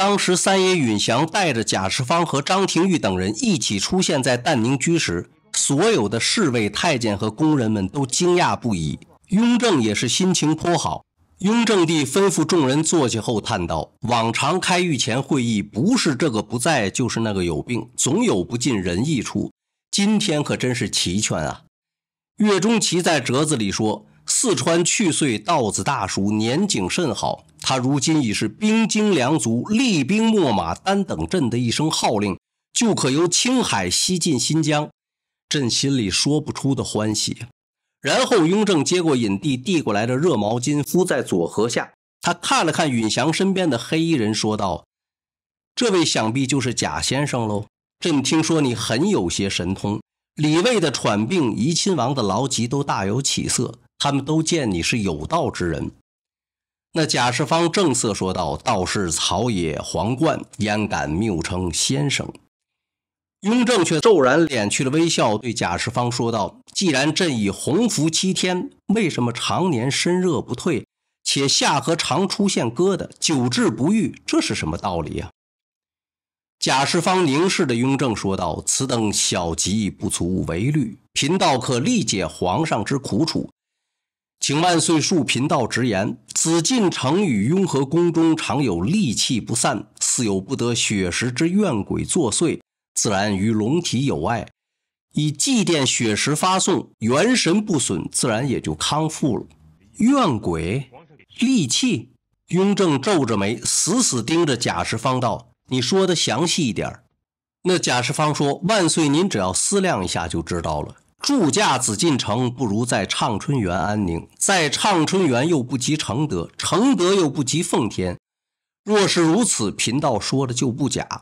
当时，三爷允祥带着贾世芳和张廷玉等人一起出现在淡宁居时，所有的侍卫、太监和工人们都惊讶不已。雍正也是心情颇好。雍正帝吩咐众人坐下后，叹道：“往常开御前会议，不是这个不在，就是那个有病，总有不尽人意处。今天可真是齐全啊！”岳钟琪在折子里说。四川去岁道子大熟，年景甚好。他如今已是兵精粮足，厉兵秣马，单等朕的一声号令，就可由青海西进新疆。朕心里说不出的欢喜。然后，雍正接过尹帝递过来的热毛巾，敷在左颌下。他看了看允祥身边的黑衣人，说道：“这位想必就是贾先生喽。朕听说你很有些神通，李卫的喘病，怡亲王的劳疾，都大有起色。”他们都见你是有道之人，那贾世方正色说道：“道士草野黄冠，焉敢谬称先生？”雍正却骤然敛去了微笑，对贾世方说道：“既然朕已洪福七天，为什么常年身热不退，且下颌常出现疙瘩，久治不愈，这是什么道理啊？”贾世方凝视着雍正说道：“此等小疾不足为虑，贫道可力解皇上之苦楚。”请万岁恕贫道直言，紫禁城与雍和宫中常有戾气不散，似有不得血石之怨鬼作祟，自然与龙体有碍。以祭奠血石发送，元神不损，自然也就康复了。怨鬼、戾气，雍正皱着眉，死死盯着贾世方道：“你说的详细一点。”那贾世方说：“万岁，您只要思量一下，就知道了。”住驾紫禁城不如在畅春园安宁，在畅春园又不及承德，承德又不及奉天。若是如此，贫道说的就不假。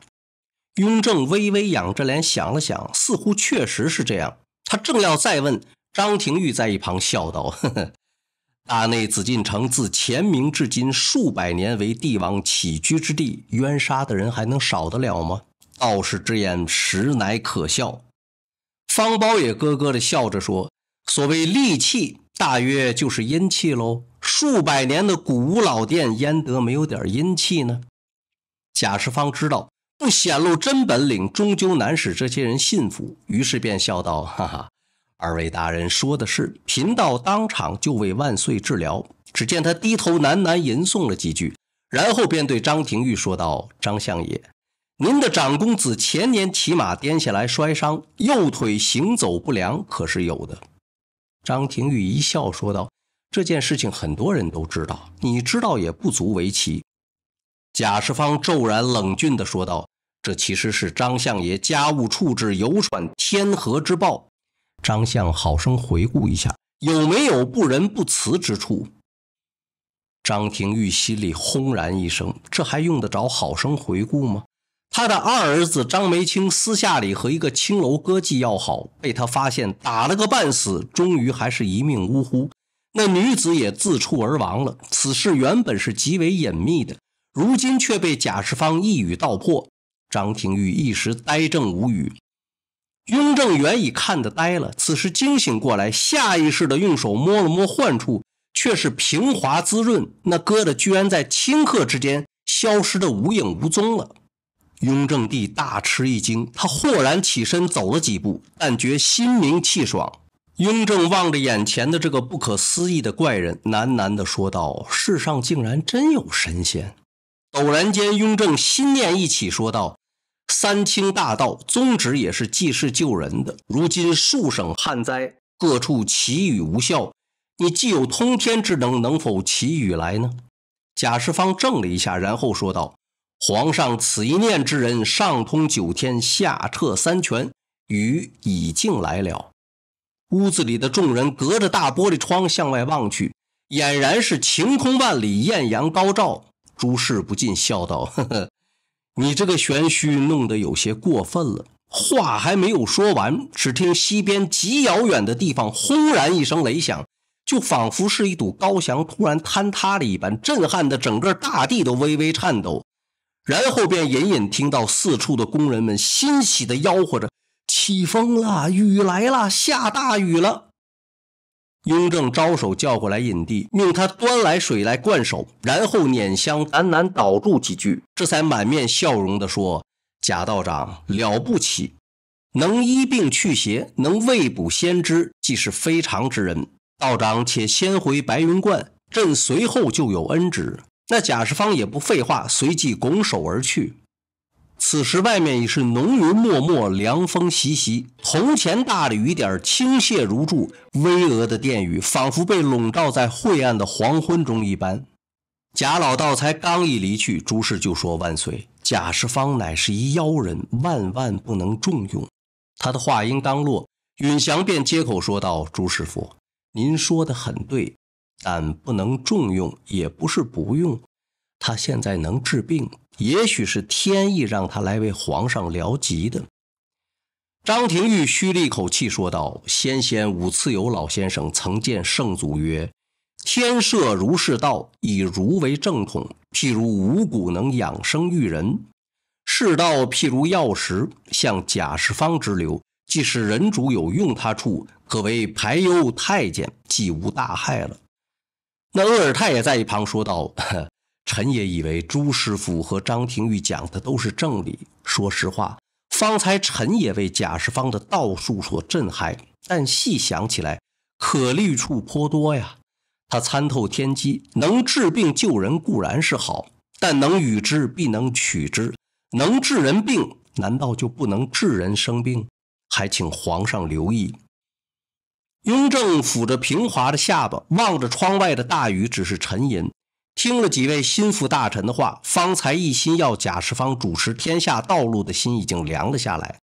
雍正微微仰着脸想了想，似乎确实是这样。他正要再问，张廷玉在一旁笑道：“呵 呵，大内紫禁城自前明至今数百年为帝王起居之地，冤杀的人还能少得了吗？道士之言实乃可笑。”方包也咯咯的笑着说：“所谓戾气，大约就是阴气喽。数百年的古屋老殿，焉得没有点阴气呢？”贾世芳知道，不显露真本领，终究难使这些人信服，于是便笑道：“哈哈，二位大人说的是，贫道当场就为万岁治疗。”只见他低头喃喃吟诵了几句，然后便对张廷玉说道：“张相爷。”您的长公子前年骑马颠下来摔伤，右腿行走不良，可是有的。张廷玉一笑说道：“这件事情很多人都知道，你知道也不足为奇。”贾世芳骤然冷峻地说道：“这其实是张相爷家务处置有喘天和之报。张相好生回顾一下，有没有不仁不慈之处？”张廷玉心里轰然一声：“这还用得着好生回顾吗？”他的二儿子张梅清私下里和一个青楼歌妓要好，被他发现，打了个半死，终于还是一命呜呼。那女子也自处而亡了。此事原本是极为隐秘的，如今却被贾世芳一语道破。张廷玉一时呆怔无语。雍正原已看得呆了，此时惊醒过来，下意识的用手摸了摸患处，却是平滑滋润，那疙瘩居然在顷刻之间消失的无影无踪了。雍正帝大吃一惊，他豁然起身走了几步，但觉心明气爽。雍正望着眼前的这个不可思议的怪人，喃喃地说道：“世上竟然真有神仙！”陡然间，雍正心念一起，说道：“三清大道宗旨也是济世救人的。如今数省旱灾，各处祈雨无效，你既有通天之能，能否祈雨来呢？”贾世芳怔了一下，然后说道。皇上此一念之人，上通九天，下彻三泉，雨已经来了。屋子里的众人隔着大玻璃窗向外望去，俨然是晴空万里，艳阳高照。朱氏不禁笑道：“呵呵，你这个玄虚弄得有些过分了。”话还没有说完，只听西边极遥远的地方，轰然一声雷响，就仿佛是一堵高墙突然坍塌了一般，震撼的整个大地都微微颤抖。然后便隐隐听到四处的工人们欣喜的吆喝着：“起风了，雨来了，下大雨了。”雍正招手叫过来引帝，命他端来水来灌手，然后捻香喃喃祷祝几句，这才满面笑容的说：“贾道长了不起，能医病祛邪，能未卜先知，既是非常之人。道长且先回白云观，朕随后就有恩旨。”那贾世芳也不废话，随即拱手而去。此时外面已是浓云漠漠，凉风习习，铜钱大的雨点倾泻如注，巍峨的殿宇仿佛被笼罩在晦暗的黄昏中一般。贾老道才刚一离去，朱氏就说：“万岁，贾世芳乃是一妖人，万万不能重用。”他的话音刚落，允祥便接口说道：“朱师傅，您说的很对。”但不能重用，也不是不用。他现在能治病，也许是天意让他来为皇上疗疾的。张廷玉吁了一口气，说道：“先贤五次友老先生曾见圣祖曰：‘天设儒是道，以儒为正统。譬如五谷能养生育人，世道譬如药石。像贾世芳之流，既是人主有用他处，可为排忧太监，即无大害了。’”那鄂尔泰也在一旁说道：“臣也以为朱师傅和张廷玉讲的都是正理。说实话，方才臣也为贾世芳的道术所震撼，但细想起来，可虑处颇多呀。他参透天机，能治病救人固然是好，但能与之必能取之，能治人病，难道就不能治人生病？还请皇上留意。”雍正抚着平滑的下巴，望着窗外的大雨，只是沉吟。听了几位心腹大臣的话，方才一心要贾世方主持天下道路的心已经凉了下来。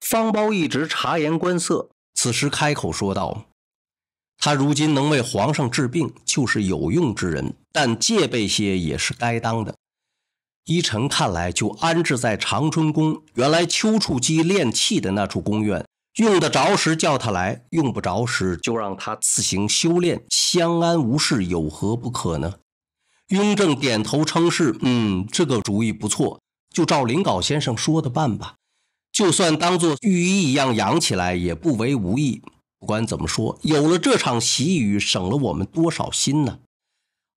方苞一直察言观色，此时开口说道：“他如今能为皇上治病，就是有用之人，但戒备些也是该当的。依臣看来，就安置在长春宫，原来丘处机炼气的那处宫院。”用得着时叫他来，用不着时就让他自行修炼，相安无事有何不可呢？雍正点头称是，嗯，这个主意不错，就照林稿先生说的办吧。就算当做御医一样养起来，也不为无益。不管怎么说，有了这场喜雨，省了我们多少心呢？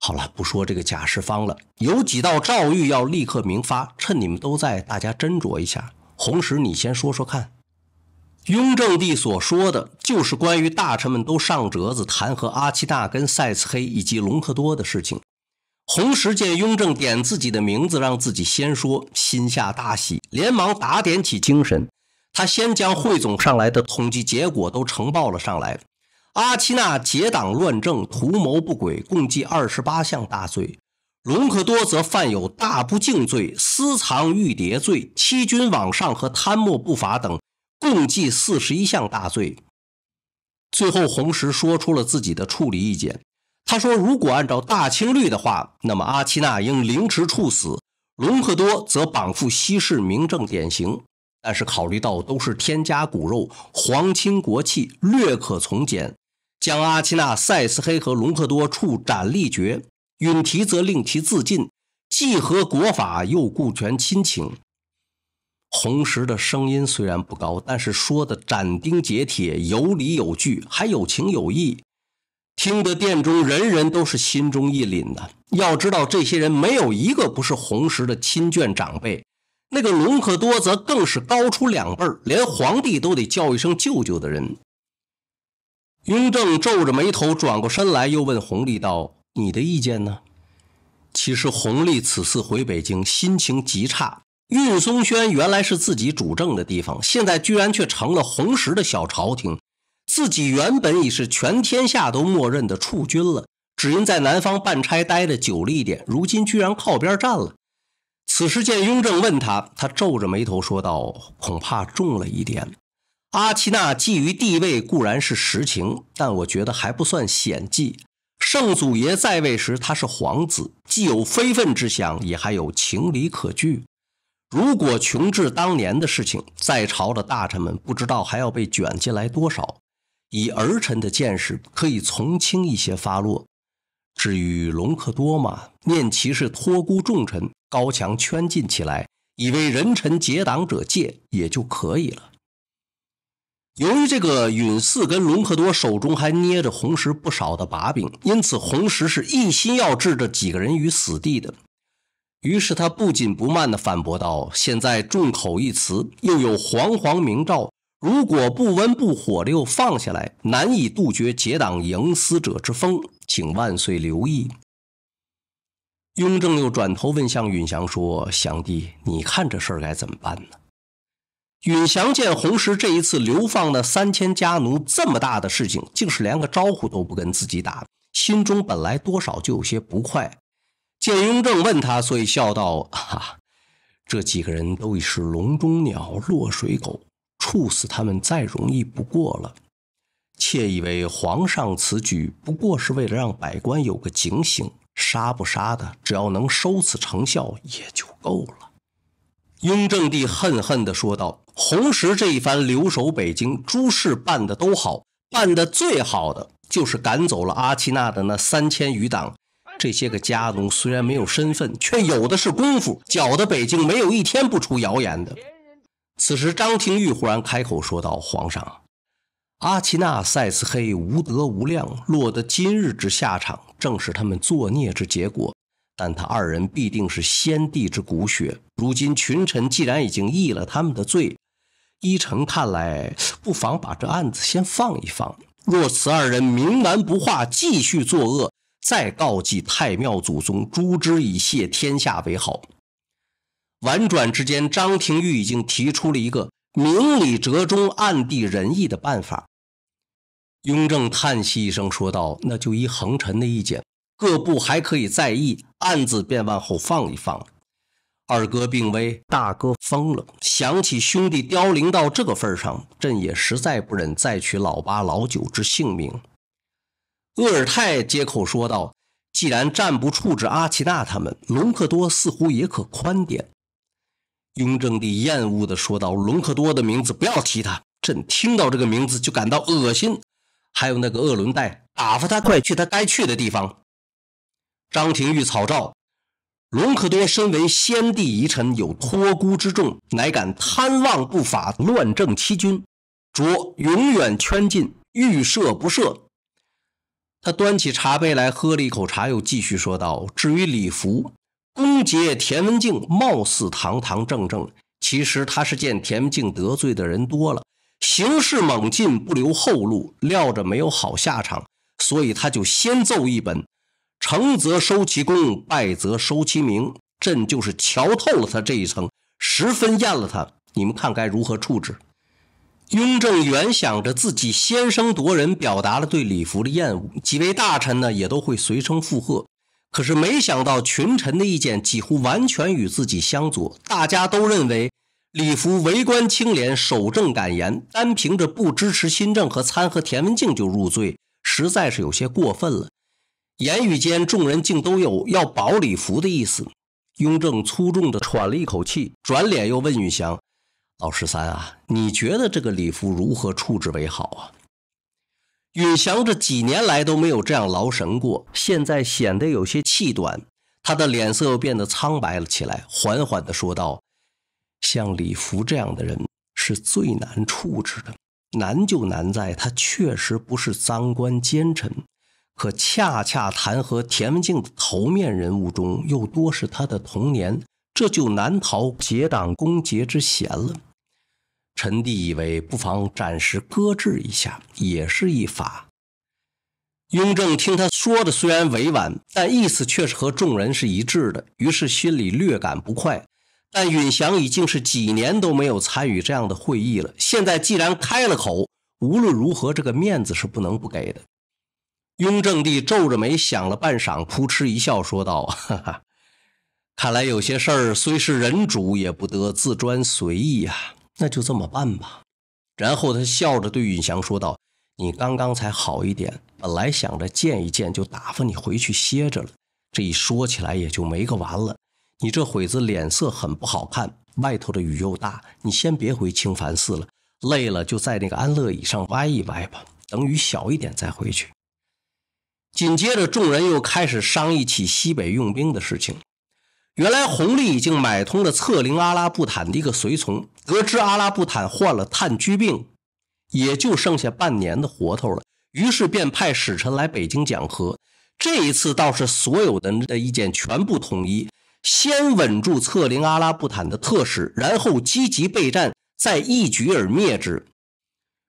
好了，不说这个贾世方了，有几道诏谕要立刻明发，趁你们都在，大家斟酌一下。红石，你先说说看。雍正帝所说的就是关于大臣们都上折子弹劾阿其纳、跟塞茨黑以及隆科多的事情。红石见雍正点自己的名字，让自己先说，心下大喜，连忙打点起精神。他先将汇总上来的统计结果都呈报了上来。阿其纳结党乱政，图谋不轨，共计二十八项大罪；隆科多则犯有大不敬罪、私藏玉牒罪、欺君罔上和贪墨不法等。共计四十一项大罪，最后红石说出了自己的处理意见。他说：“如果按照《大清律》的话，那么阿奇娜应凌迟处死，隆克多则绑赴西市明正典刑。但是考虑到都是天家骨肉、皇亲国戚，略可从简，将阿奇娜塞斯黑和隆克多处斩立决，允提则令其自尽，既合国法，又顾全亲情。”红石的声音虽然不高，但是说的斩钉截铁，有理有据，还有情有义，听得殿中人人都是心中一凛的。要知道，这些人没有一个不是红石的亲眷长辈，那个隆科多则更是高出两辈儿，连皇帝都得叫一声舅舅的人。雍正皱着眉头转过身来，又问弘历道：“你的意见呢？”其实，弘历此次回北京，心情极差。运松轩原来是自己主政的地方，现在居然却成了红石的小朝廷。自己原本已是全天下都默认的储君了，只因在南方办差待得久了一点，如今居然靠边站了。此时见雍正问他，他皱着眉头说道：“恐怕重了一点。阿奇那觊觎地位固然是实情，但我觉得还不算险计。圣祖爷在位时他是皇子，既有非分之想，也还有情理可据。”如果穷至当年的事情，在朝的大臣们不知道还要被卷进来多少。以儿臣的见识，可以从轻一些发落。至于隆科多嘛，念其是托孤重臣，高墙圈禁起来，以为人臣结党者戒，也就可以了。由于这个允嗣跟隆科多手中还捏着红石不少的把柄，因此红石是一心要置这几个人于死地的。于是他不紧不慢地反驳道：“现在众口一词，又有煌煌明诏，如果不温不火的又放下来，难以杜绝结党营私者之风，请万岁留意。”雍正又转头问向允祥说：“祥弟，你看这事儿该怎么办呢？”允祥见洪石这一次流放的三千家奴，这么大的事情，竟是连个招呼都不跟自己打，心中本来多少就有些不快。见雍正问他，所以笑道：“哈，这几个人都已是笼中鸟、落水狗，处死他们再容易不过了。妾以为皇上此举不过是为了让百官有个警醒，杀不杀的，只要能收此成效也就够了。”雍正帝恨恨地说道：“红石这一番留守北京，诸事办得都好，办得最好的就是赶走了阿奇那的那三千余党。”这些个家奴虽然没有身份，却有的是功夫，搅得北京没有一天不出谣言的。此时，张廷玉忽然开口说道：“皇上，阿奇纳塞斯黑无德无量，落得今日之下场，正是他们作孽之结果。但他二人必定是先帝之骨血，如今群臣既然已经议了他们的罪，依臣看来，不妨把这案子先放一放。若此二人冥顽不化，继续作恶。”再告祭太庙祖宗，诛之以谢天下为好。婉转之间，张廷玉已经提出了一个明里折中、暗地仁义的办法。雍正叹息一声说道：“那就依恒臣的意见，各部还可以再议，案子便往后放一放二哥病危，大哥疯了，想起兄弟凋零到这个份上，朕也实在不忍再取老八、老九之性命。厄尔泰接口说道：“既然暂不处置阿奇娜他们，隆克多似乎也可宽点。”雍正帝厌恶地说道：“隆克多的名字不要提，他，朕听到这个名字就感到恶心。还有那个鄂伦岱，打发他快去他该去的地方。”张廷玉草诏：“隆克多身为先帝遗臣，有托孤之重，乃敢贪妄不法，乱政欺君，着永远圈禁，欲赦不赦。”他端起茶杯来喝了一口茶，又继续说道：“至于李福、公杰、田文静，貌似堂堂正正，其实他是见田文静得罪的人多了，行事猛进，不留后路，料着没有好下场，所以他就先奏一本。成则收其功，败则收其名。朕就是瞧透了他这一层，十分厌了他。你们看该如何处置？”雍正原想着自己先声夺人，表达了对李福的厌恶，几位大臣呢也都会随声附和。可是没想到群臣的意见几乎完全与自己相左，大家都认为李福为官清廉、守正敢言，单凭着不支持新政和参劾田文镜就入罪，实在是有些过分了。言语间，众人竟都有要保李福的意思。雍正粗重地喘了一口气，转脸又问允祥。老十三啊，你觉得这个李福如何处置为好啊？允祥这几年来都没有这样劳神过，现在显得有些气短，他的脸色又变得苍白了起来，缓缓的说道：“像李福这样的人是最难处置的，难就难在他确实不是赃官奸臣，可恰恰弹劾田文静的头面人物中又多是他的童年，这就难逃结党攻结之嫌了。”臣弟以为不妨暂时搁置一下，也是一法。雍正听他说的虽然委婉，但意思却是和众人是一致的，于是心里略感不快。但允祥已经是几年都没有参与这样的会议了，现在既然开了口，无论如何这个面子是不能不给的。雍正帝皱着眉想了半晌，扑哧一笑，说道：“哈哈，看来有些事儿虽是人主，也不得自专随意呀。”那就这么办吧。然后他笑着对允祥说道：“你刚刚才好一点，本来想着见一见就打发你回去歇着了。这一说起来也就没个完了。你这会子脸色很不好看，外头的雨又大，你先别回清凡寺了。累了就在那个安乐椅上歪一歪吧，等雨小一点再回去。”紧接着，众人又开始商议起西北用兵的事情。原来，弘历已经买通了策凌阿拉布坦的一个随从。得知阿拉布坦患了炭疽病，也就剩下半年的活头了。于是便派使臣来北京讲和。这一次倒是所有人的意见全部统一：先稳住策凌阿拉布坦的特使，然后积极备战，再一举而灭之。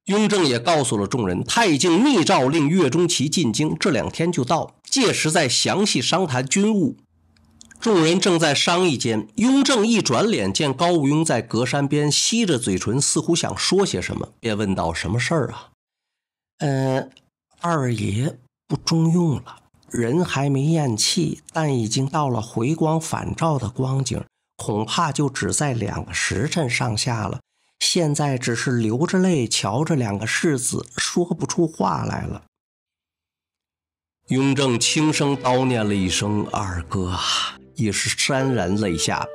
雍正也告诉了众人，他已经密诏令岳钟琪进京，这两天就到，届时再详细商谈军务。众人正在商议间，雍正一转脸，见高武庸在隔山边吸着嘴唇，似乎想说些什么，便问道：“什么事儿啊？”“嗯，二爷不中用了，人还没咽气，但已经到了回光返照的光景，恐怕就只在两个时辰上下了。现在只是流着泪瞧着两个世子，说不出话来了。”雍正轻声叨念了一声：“二哥啊。”也是潸然泪下，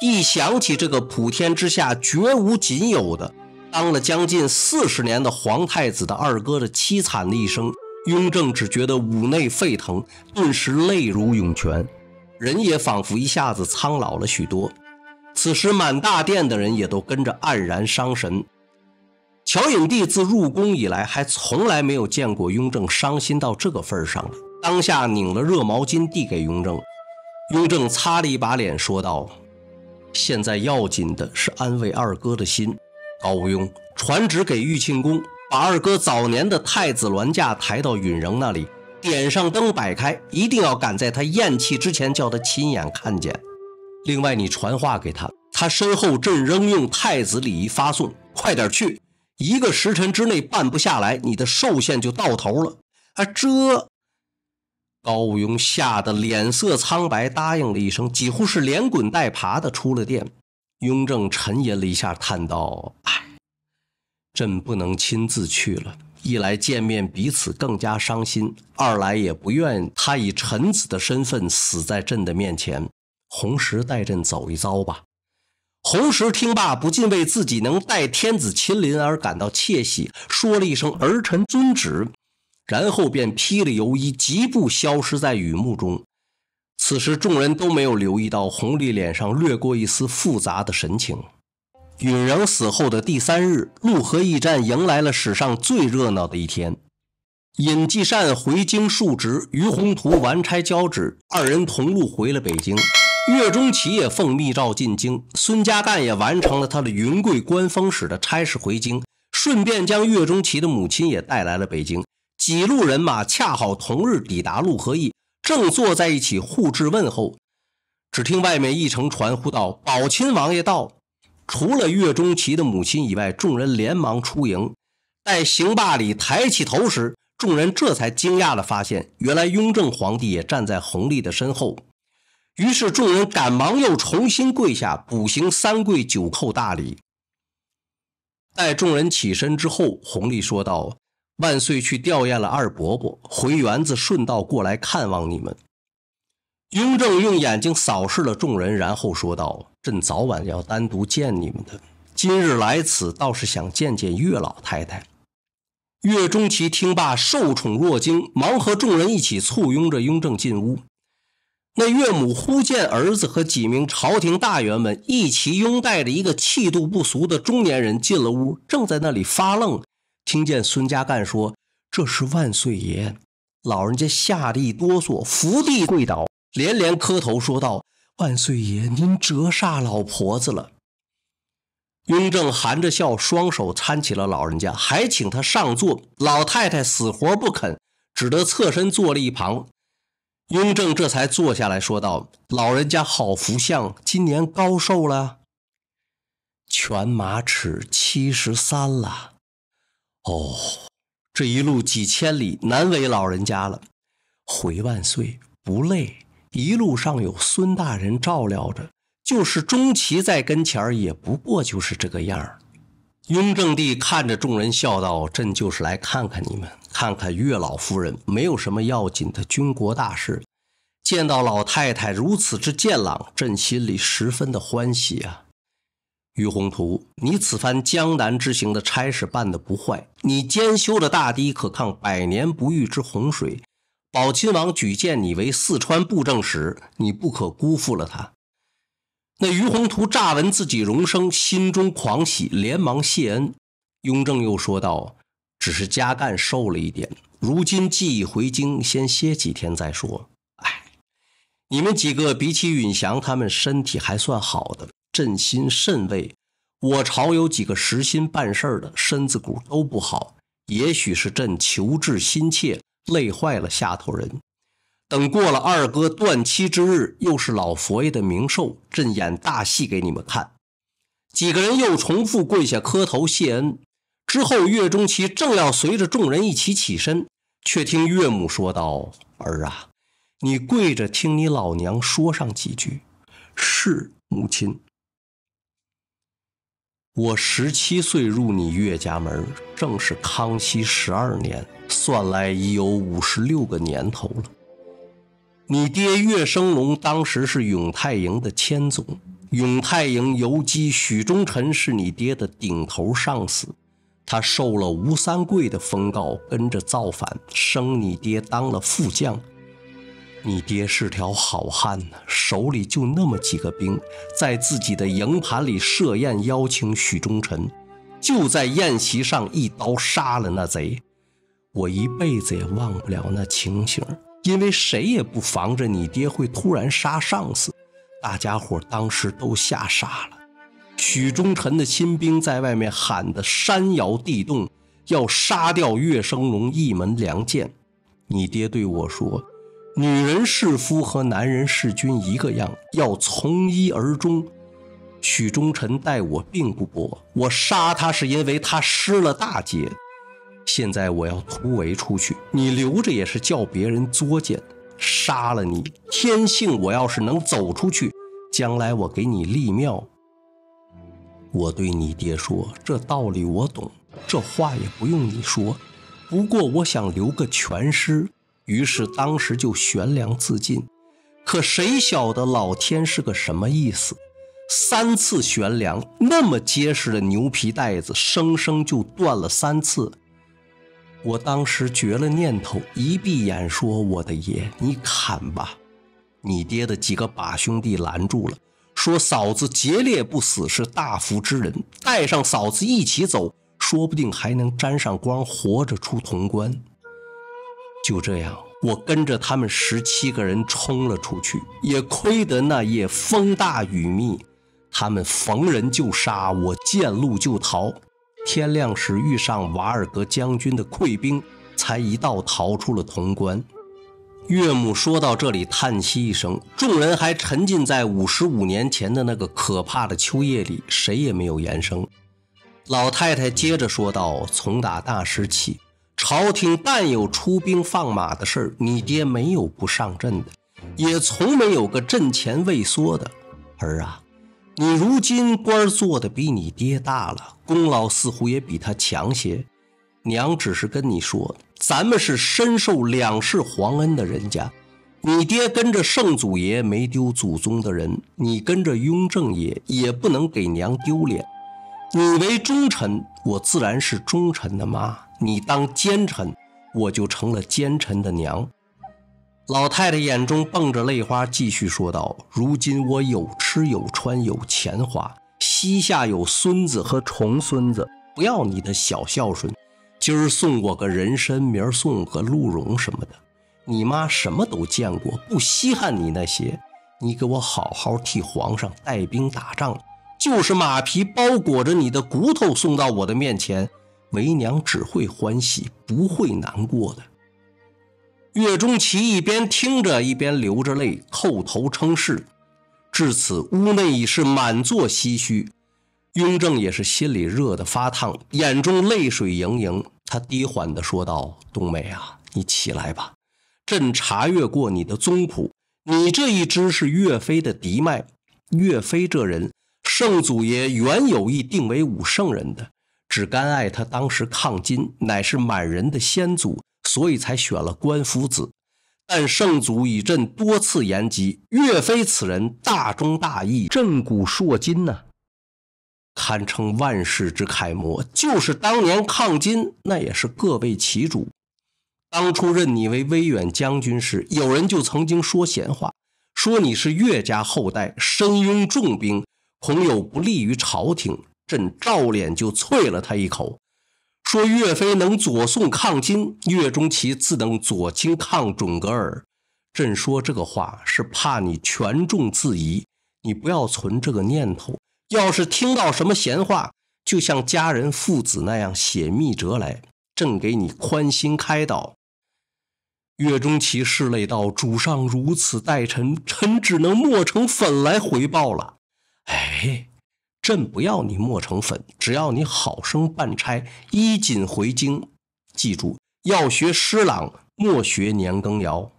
一想起这个普天之下绝无仅有的、当了将近四十年的皇太子的二哥的凄惨的一生，雍正只觉得五内沸腾，顿时泪如涌泉，人也仿佛一下子苍老了许多。此时满大殿的人也都跟着黯然伤神。乔影帝自入宫以来，还从来没有见过雍正伤心到这个份儿上了，当下拧了热毛巾递给雍正。雍正擦了一把脸，说道：“现在要紧的是安慰二哥的心。高无庸，传旨给玉庆宫，把二哥早年的太子銮驾抬到允仍那里，点上灯，摆开，一定要赶在他咽气之前，叫他亲眼看见。另外，你传话给他，他身后朕仍用太子礼仪发送。快点去，一个时辰之内办不下来，你的寿限就到头了。啊，这……”高五庸吓得脸色苍白，答应了一声，几乎是连滚带爬的出了殿。雍正沉吟了一下，叹道：“哎，朕不能亲自去了，一来见面彼此更加伤心，二来也不愿他以臣子的身份死在朕的面前。红石带朕走一遭吧。”红石听罢，不禁为自己能代天子亲临而感到窃喜，说了一声：“儿臣遵旨。”然后便披了油衣，疾步消失在雨幕中。此时，众人都没有留意到红丽脸上掠过一丝复杂的神情。允仍死后的第三日，陆河驿站迎来了史上最热闹的一天。尹继善回京述职，于宏图完差交旨，二人同路回了北京。岳钟琪也奉密诏进京，孙家淦也完成了他的云贵官封使的差事回京，顺便将岳钟琪的母亲也带来了北京。几路人马恰好同日抵达陆河驿，正坐在一起互致问候。只听外面一乘传呼道：“宝亲王爷到！”除了岳钟琪的母亲以外，众人连忙出营。待行罢礼，抬起头时，众人这才惊讶地发现，原来雍正皇帝也站在弘历的身后。于是众人赶忙又重新跪下，补行三跪九叩大礼。待众人起身之后，弘历说道。万岁去吊唁了二伯伯，回园子顺道过来看望你们。雍正用眼睛扫视了众人，然后说道：“朕早晚要单独见你们的，今日来此倒是想见见岳老太太。”岳钟琪听罢，受宠若惊，忙和众人一起簇拥着雍正进屋。那岳母忽见儿子和几名朝廷大员们一齐拥带着一个气度不俗的中年人进了屋，正在那里发愣。听见孙家淦说：“这是万岁爷，老人家吓得一哆嗦，伏地跪倒，连连磕头，说道：‘万岁爷，您折煞老婆子了。’”雍正含着笑，双手搀起了老人家，还请他上座。老太太死活不肯，只得侧身坐了一旁。雍正这才坐下来说道：“老人家好福相，今年高寿了？全马齿七十三了。”哦，这一路几千里，难为老人家了。回万岁，不累，一路上有孙大人照料着，就是钟琦在跟前儿，也不过就是这个样儿。雍正帝看着众人笑道：“朕就是来看看你们，看看月老夫人，没有什么要紧的军国大事。见到老太太如此之健朗，朕心里十分的欢喜啊。”于宏图，你此番江南之行的差事办得不坏。你监修的大堤可抗百年不遇之洪水。宝亲王举荐你为四川布政使，你不可辜负了他。那于宏图乍闻自己荣升，心中狂喜，连忙谢恩。雍正又说道：“只是加干瘦了一点，如今既已回京，先歇几天再说。哎，你们几个比起允祥他们，身体还算好的。”朕心甚慰，我朝有几个实心办事的，身子骨都不好。也许是朕求治心切，累坏了下头人。等过了二哥断期之日，又是老佛爷的明寿，朕演大戏给你们看。几个人又重复跪下磕头谢恩。之后，岳中琪正要随着众人一起起身，却听岳母说道：“儿啊，你跪着听你老娘说上几句。”是母亲。我十七岁入你岳家门，正是康熙十二年，算来已有五十六个年头了。你爹岳升龙当时是永泰营的千总，永泰营游击许忠臣是你爹的顶头上司，他受了吴三桂的封告，跟着造反，升你爹当了副将。你爹是条好汉呐，手里就那么几个兵，在自己的营盘里设宴邀请许忠臣，就在宴席上一刀杀了那贼。我一辈子也忘不了那情形，因为谁也不防着你爹会突然杀上司，大家伙当时都吓傻了。许忠臣的亲兵在外面喊得山摇地动，要杀掉岳生龙一门良将。你爹对我说。女人侍夫和男人侍君一个样，要从一而终。许忠臣待我并不薄，我杀他是因为他失了大节。现在我要突围出去，你留着也是叫别人作践，杀了你天性。我要是能走出去，将来我给你立庙。我对你爹说，这道理我懂，这话也不用你说。不过我想留个全尸。于是当时就悬梁自尽，可谁晓得老天是个什么意思？三次悬梁，那么结实的牛皮带子，生生就断了三次。我当时绝了念头，一闭眼说：“我的爷，你砍吧！”你爹的几个把兄弟拦住了，说：“嫂子劫掠不死是大福之人，带上嫂子一起走，说不定还能沾上光，活着出潼关。”就这样，我跟着他们十七个人冲了出去。也亏得那夜风大雨密，他们逢人就杀，我见路就逃。天亮时遇上瓦尔格将军的溃兵，才一道逃出了潼关。岳母说到这里，叹息一声。众人还沉浸在五十五年前的那个可怕的秋夜里，谁也没有言声。老太太接着说道：“从打大师起。”朝廷但有出兵放马的事儿，你爹没有不上阵的，也从没有个阵前畏缩的儿啊。你如今官儿做的比你爹大了，功劳似乎也比他强些。娘只是跟你说，咱们是深受两世皇恩的人家，你爹跟着圣祖爷没丢祖宗的人，你跟着雍正爷也不能给娘丢脸。你为忠臣，我自然是忠臣的妈。你当奸臣，我就成了奸臣的娘。老太太眼中蹦着泪花，继续说道：“如今我有吃有穿有钱花，膝下有孙子和重孙子，不要你的小孝顺。今儿送我个人参，明儿送个鹿茸什么的。你妈什么都见过，不稀罕你那些。你给我好好替皇上带兵打仗，就是马皮包裹着你的骨头送到我的面前。”为娘只会欢喜，不会难过的。岳钟琪一边听着，一边流着泪，叩头称是。至此，屋内已是满座唏嘘。雍正也是心里热得发烫，眼中泪水盈盈。他低缓的说道：“冬梅啊，你起来吧。朕查阅过你的宗谱，你这一支是岳飞的嫡脉。岳飞这人，圣祖爷原有意定为武圣人的。”只甘爱他当时抗金，乃是满人的先祖，所以才选了关夫子。但圣祖以朕多次言及岳飞此人大忠大义，震古烁今呢，堪称万世之楷模。就是当年抗金，那也是各为其主。当初任你为威远将军时，有人就曾经说闲话，说你是岳家后代，身拥重兵，恐有不利于朝廷。朕照脸就啐了他一口，说：“岳飞能左宋抗金，岳中琪自能左清抗准格尔。”朕说这个话是怕你权重自疑，你不要存这个念头。要是听到什么闲话，就像家人父子那样写密折来。朕给你宽心开导。岳中琪拭泪道：“主上如此待臣，臣只能磨成粉来回报了。”哎。朕不要你磨成粉，只要你好生办差，衣锦回京。记住，要学施琅，莫学年羹尧。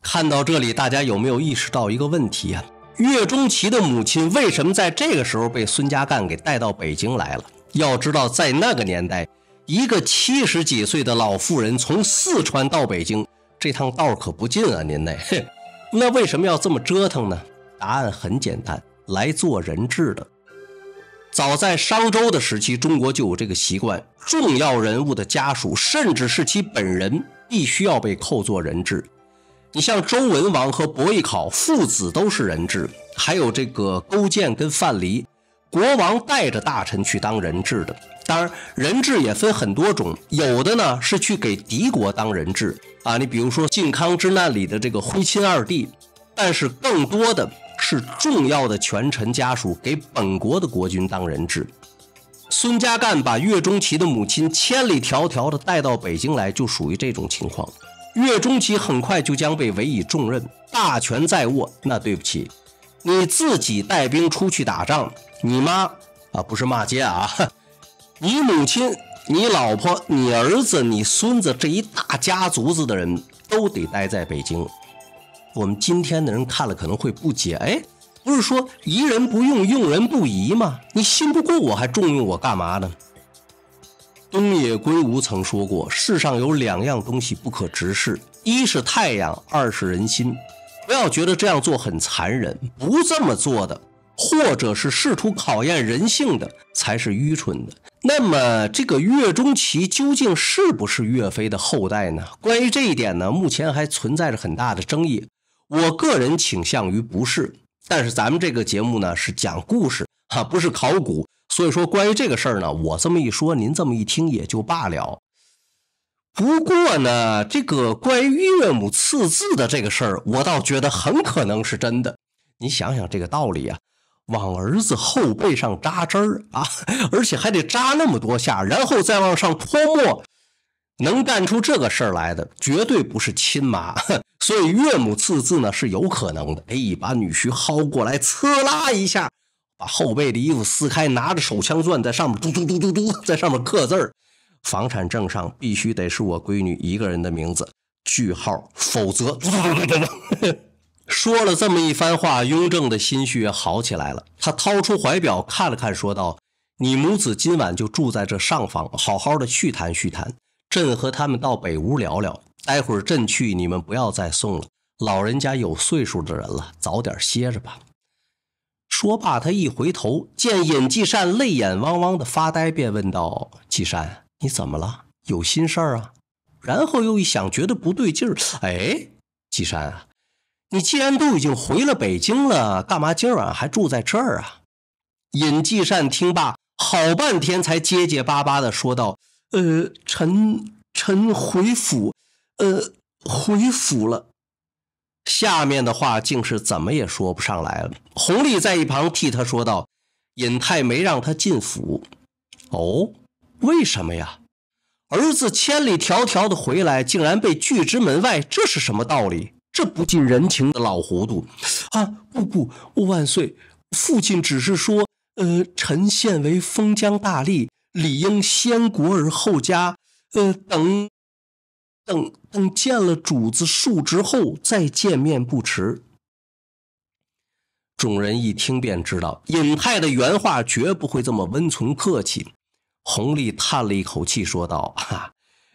看到这里，大家有没有意识到一个问题啊？岳钟琪的母亲为什么在这个时候被孙家淦给带到北京来了？要知道，在那个年代，一个七十几岁的老妇人从四川到北京，这趟道可不近啊！您那，那为什么要这么折腾呢？答案很简单，来做人质的。早在商周的时期，中国就有这个习惯：重要人物的家属，甚至是其本人，必须要被扣做人质。你像周文王和伯邑考父子都是人质，还有这个勾践跟范蠡，国王带着大臣去当人质的。当然，人质也分很多种，有的呢是去给敌国当人质啊，你比如说靖康之难里的这个徽钦二帝，但是更多的。是重要的权臣家属给本国的国君当人质。孙家淦把岳钟琪的母亲千里迢迢的带到北京来，就属于这种情况。岳钟琪很快就将被委以重任，大权在握。那对不起，你自己带兵出去打仗，你妈啊，不是骂街啊，你母亲、你老婆、你儿子、你孙子这一大家族子的人都得待在北京。我们今天的人看了可能会不解，哎，不是说疑人不用，用人不疑吗？你信不过我还重用我干嘛呢？东野圭吾曾说过，世上有两样东西不可直视，一是太阳，二是人心。不要觉得这样做很残忍，不这么做的，或者是试图考验人性的，才是愚蠢的。那么，这个岳钟琪究竟是不是岳飞的后代呢？关于这一点呢，目前还存在着很大的争议。我个人倾向于不是，但是咱们这个节目呢是讲故事哈，不是考古，所以说关于这个事儿呢，我这么一说，您这么一听也就罢了。不过呢，这个关于岳母刺字的这个事儿，我倒觉得很可能是真的。你想想这个道理啊，往儿子后背上扎针儿啊，而且还得扎那么多下，然后再往上泼墨，能干出这个事儿来的，绝对不是亲妈。所以岳母刺字呢是有可能的，哎，把女婿薅过来，呲啦一下，把后背的衣服撕开，拿着手枪钻在上面，嘟嘟嘟嘟嘟，在上面刻字儿。房产证上必须得是我闺女一个人的名字，句号，否则。说了这么一番话，雍正的心绪好起来了。他掏出怀表看了看，说道：“你母子今晚就住在这上房，好好的叙谈叙谈。朕和他们到北屋聊聊。”待会儿朕去，你们不要再送了。老人家有岁数的人了，早点歇着吧。说罢，他一回头，见尹继善泪眼汪汪的发呆，便问道：“继善，你怎么了？有心事儿啊？”然后又一想，觉得不对劲儿。哎，继善啊，你既然都已经回了北京了，干嘛今晚还住在这儿啊？”尹继善听罢，好半天才结结巴巴的说道：“呃，臣臣回府。”呃，回府了。下面的话竟是怎么也说不上来了。红历在一旁替他说道：“尹太没让他进府。”哦，为什么呀？儿子千里迢迢的回来，竟然被拒之门外，这是什么道理？这不近人情的老糊涂啊！不不，万岁，父亲只是说，呃，臣现为封疆大吏，理应先国而后家，呃，等。等等，见了主子数之后再见面不迟。众人一听便知道，尹泰的原话绝不会这么温存客气。洪利叹了一口气，说道：“哈，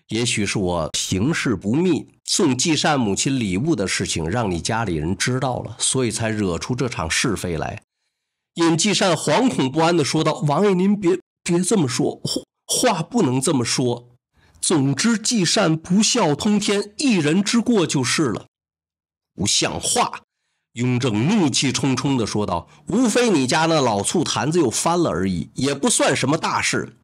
也许是我行事不密，送季善母亲礼物的事情让你家里人知道了，所以才惹出这场是非来。”尹季善惶恐不安的说道：“王爷，您别别这么说，话话不能这么说。”总之，济善不孝通天一人之过就是了，不像话！雍正怒气冲冲地说道：“无非你家那老醋坛子又翻了而已，也不算什么大事。”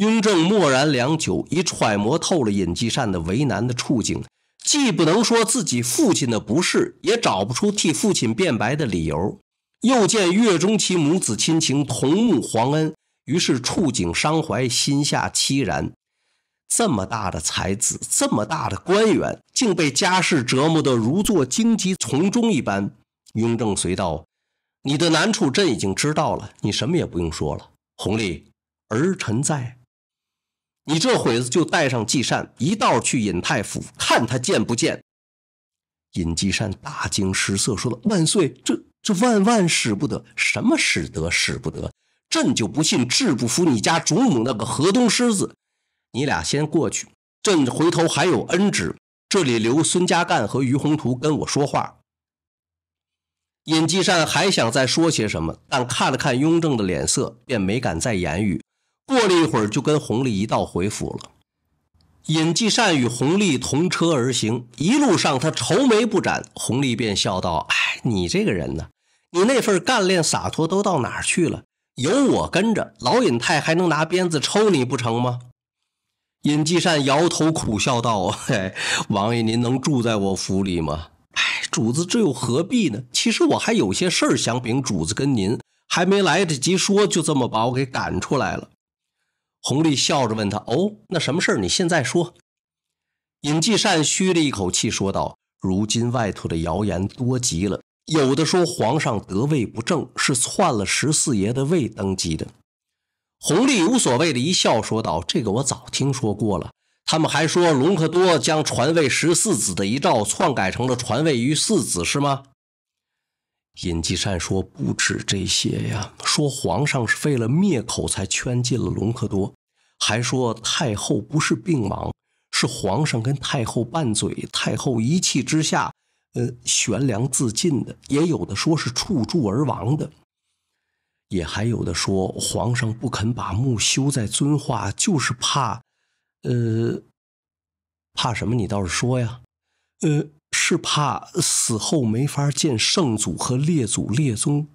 雍正默然良久，已揣摩透了尹继善的为难的处境，既不能说自己父亲的不是，也找不出替父亲辩白的理由，又见岳钟琪母子亲情同沐皇恩，于是触景伤怀，心下凄然。这么大的才子，这么大的官员，竟被家世折磨得如坐荆棘丛中一般。雍正随道：“你的难处，朕已经知道了，你什么也不用说了。”弘历儿臣在，你这会子就带上纪善一道去尹太府，看他见不见。尹继善大惊失色，说道：“万岁，这这万万使不得！什么使得使不得？朕就不信治不服你家主母那个河东狮子。”你俩先过去，朕回头还有恩旨。这里留孙家淦和于宏图跟我说话。尹继善还想再说些什么，但看了看雍正的脸色，便没敢再言语。过了一会儿，就跟弘历一道回府了。尹继善与弘历同车而行，一路上他愁眉不展，弘历便笑道：“哎，你这个人呢，你那份干练洒脱都到哪儿去了？有我跟着，老尹太还能拿鞭子抽你不成吗？”尹继善摇头苦笑道：“嘿，王爷，您能住在我府里吗？哎，主子，这又何必呢？其实我还有些事儿想禀主子跟您，还没来得及说，就这么把我给赶出来了。”弘历笑着问他：“哦，那什么事儿？你现在说。”尹继善吁了一口气说道：“如今外头的谣言多极了，有的说皇上得位不正，是篡了十四爷的位登基的。”弘利无所谓的一笑，说道：“这个我早听说过了。他们还说隆科多将传位十四子的遗诏篡改成了传位于四子，是吗？”尹继善说：“不止这些呀，说皇上是为了灭口才圈禁了隆科多，还说太后不是病亡，是皇上跟太后拌嘴，太后一气之下，呃，悬梁自尽的。也有的说是处柱而亡的。”也还有的说，皇上不肯把墓修在遵化，就是怕，呃，怕什么？你倒是说呀。呃，是怕死后没法见圣祖和列祖列宗。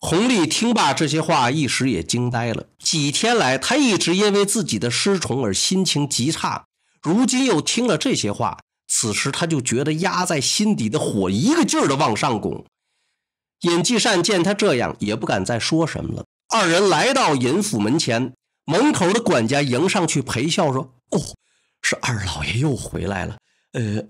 弘历听罢这些话，一时也惊呆了。几天来，他一直因为自己的失宠而心情极差，如今又听了这些话，此时他就觉得压在心底的火一个劲儿的往上拱。尹继善见他这样，也不敢再说什么了。二人来到尹府门前，门口的管家迎上去陪笑说：“哦，是二老爷又回来了。呃，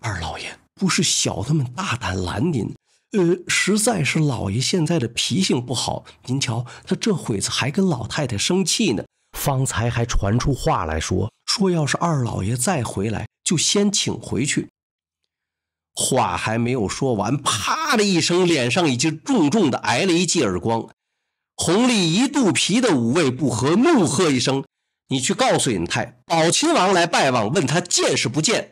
二老爷不是小的们大胆拦您，呃，实在是老爷现在的脾性不好。您瞧他这会子还跟老太太生气呢，方才还传出话来说，说要是二老爷再回来，就先请回去。”话还没有说完，啪的一声，脸上已经重重的挨了一记耳光。弘丽一肚皮的五味不合，怒喝一声：“你去告诉尹泰，宝亲王来拜望，问他见是不见。”